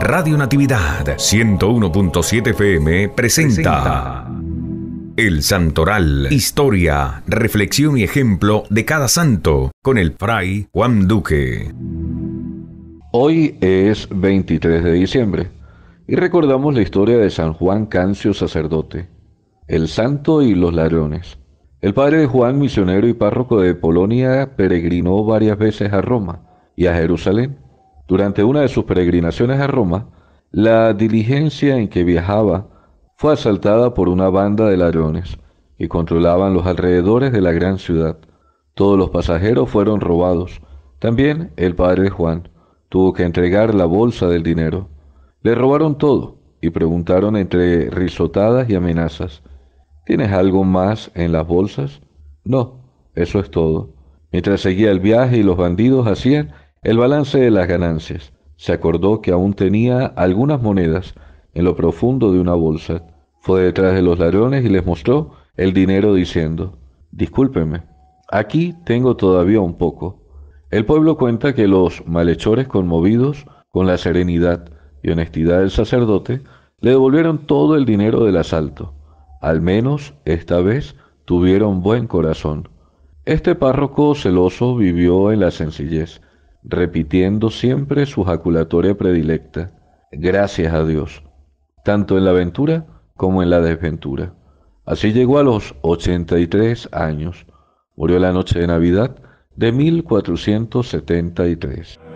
Radio Natividad 101.7 FM presenta, El Santoral, historia, reflexión y ejemplo de cada santo con el fray Juan Duque. Hoy es 23 de diciembre y recordamos la historia de San Juan Cancio sacerdote, el santo y los ladrones. El padre de Juan, misionero y párroco de Polonia, peregrinó varias veces a Roma y a Jerusalén durante una de sus peregrinaciones a Roma, la diligencia en que viajaba fue asaltada por una banda de ladrones que controlaban los alrededores de la gran ciudad. Todos los pasajeros fueron robados. También el padre Juan tuvo que entregar la bolsa del dinero. Le robaron todo y preguntaron entre risotadas y amenazas, ¿tienes algo más en las bolsas? No, eso es todo. Mientras seguía el viaje y los bandidos hacían el balance de las ganancias. Se acordó que aún tenía algunas monedas en lo profundo de una bolsa. Fue detrás de los ladrones y les mostró el dinero diciendo, discúlpeme, aquí tengo todavía un poco. El pueblo cuenta que los malhechores conmovidos con la serenidad y honestidad del sacerdote le devolvieron todo el dinero del asalto. Al menos esta vez tuvieron buen corazón. Este párroco celoso vivió en la sencillez repitiendo siempre su jaculatoria predilecta, gracias a Dios, tanto en la aventura como en la desventura. Así llegó a los 83 años. Murió la noche de Navidad de 1473.